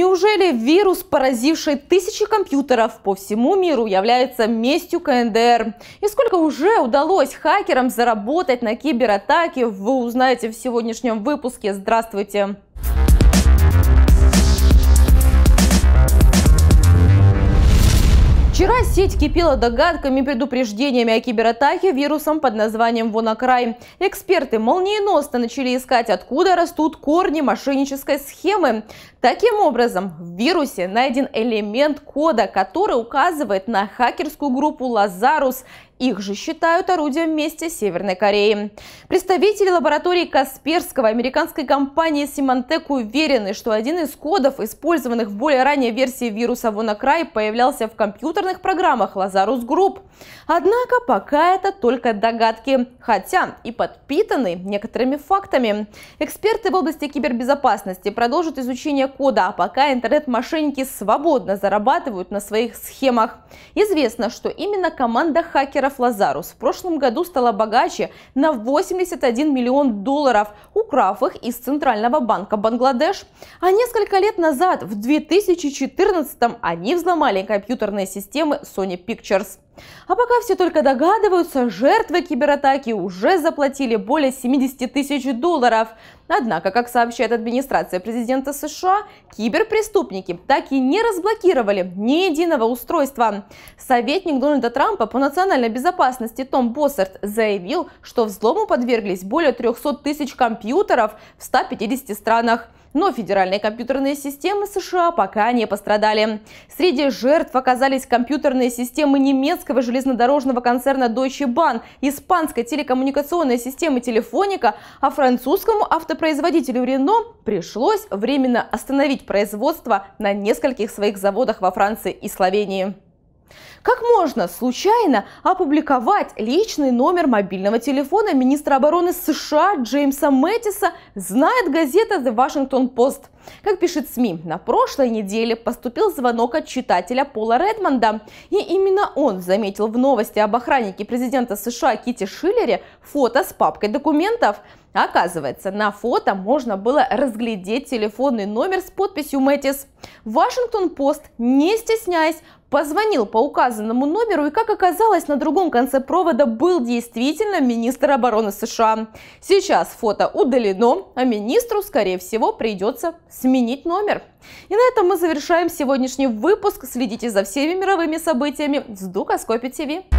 Неужели вирус, поразивший тысячи компьютеров по всему миру, является местью КНДР? И сколько уже удалось хакерам заработать на кибератаке, вы узнаете в сегодняшнем выпуске. Здравствуйте! Сеть кипела догадками, предупреждениями о кибератаке вирусом под названием «Вонокрай». Эксперты молниеносно начали искать, откуда растут корни мошеннической схемы. Таким образом, в вирусе найден элемент кода, который указывает на хакерскую группу «Лазарус» Их же считают орудием вместе с Северной Кореей. Представители лаборатории Касперского американской компании Symantec уверены, что один из кодов, использованных в более ранней версии вируса WannaCry, появлялся в компьютерных программах Lazarus Group. Однако пока это только догадки, хотя и подпитаны некоторыми фактами. Эксперты в области кибербезопасности продолжат изучение кода, а пока интернет-мошенники свободно зарабатывают на своих схемах. Известно, что именно команда хакеров Каспаров Лазарус в прошлом году стала богаче на 81 миллион долларов, украв их из Центрального банка Бангладеш. А несколько лет назад, в 2014 они взломали компьютерные системы Sony Pictures. А пока все только догадываются, жертвы кибератаки уже заплатили более 70 тысяч долларов. Однако, как сообщает администрация президента США, киберпреступники так и не разблокировали ни единого устройства. Советник Дональда Трампа по национальной безопасности Том Боссерт заявил, что взлому подверглись более 300 тысяч компьютеров в 150 странах. Но федеральные компьютерные системы США пока не пострадали. Среди жертв оказались компьютерные системы немецкого железнодорожного концерна Deutsche Bahn, испанской телекоммуникационной системы Telefonica, а французскому автопроизводителю Renault пришлось временно остановить производство на нескольких своих заводах во Франции и Словении. Как можно случайно опубликовать личный номер мобильного телефона министра обороны США Джеймса Мэттиса, знает газета The Washington Post. Как пишет СМИ, на прошлой неделе поступил звонок от читателя Пола Редмонда. И именно он заметил в новости об охраннике президента США Кити Шиллере фото с папкой документов. Оказывается, на фото можно было разглядеть телефонный номер с подписью Мэтис. Вашингтон Пост, не стесняясь, позвонил по указу указанному номеру, и, как оказалось, на другом конце провода был действительно министр обороны США. Сейчас фото удалено, а министру, скорее всего, придется сменить номер. И на этом мы завершаем сегодняшний выпуск. Следите за всеми мировыми событиями с Дукоскопи ТВ.